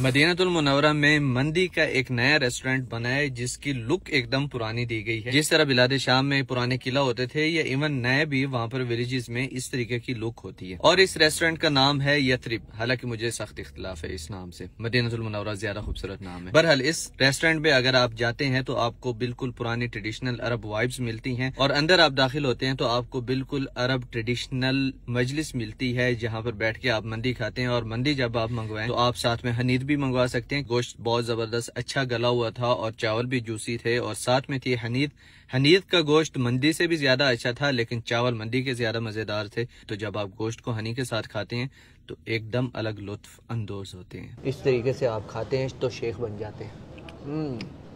मुनवरा में मंदी का एक नया रेस्टोरेंट बना है जिसकी लुक एकदम पुरानी दी गई है जिस तरह बिलाद शाम में पुराने किला होते थे या इवन नए भी वहाँ पर विलेजेस में इस तरीके की लुक होती है और इस रेस्टोरेंट का नाम है यथरिप हालांकि मुझे सख्त इख्तलाफ है इस नाम से मुनवरा ज्यादा खूबसूरत नाम है बहरहाल इस रेस्टोरेंट में अगर आप जाते हैं तो आपको बिल्कुल पुरानी ट्रेडिशनल अरब वाइब्स मिलती है और अंदर आप दाखिल होते हैं तो आपको बिल्कुल अरब ट्रेडिशनल मजलिस मिलती है जहाँ पर बैठ के आप मंदी खाते हैं और मंदी जब आप मंगवाए तो आप साथ में हनीद भी मंगवा सकते हैं गोश्त बहुत ज़बरदस्त अच्छा गला हुआ था और चावल भी जूसी थे और साथ में थी हनीत हनीत का गोश्त मंदी से भी ज़्यादा अच्छा था लेकिन चावल मंदी के ज़्यादा मज़ेदार थे तो जब आप गोश्त को हनी के साथ खाते हैं तो एकदम अलग लुत्फ अंदोज होते हैं इस तरीके से आप खाते हैं तो शेख बन जाते हैं हम्म।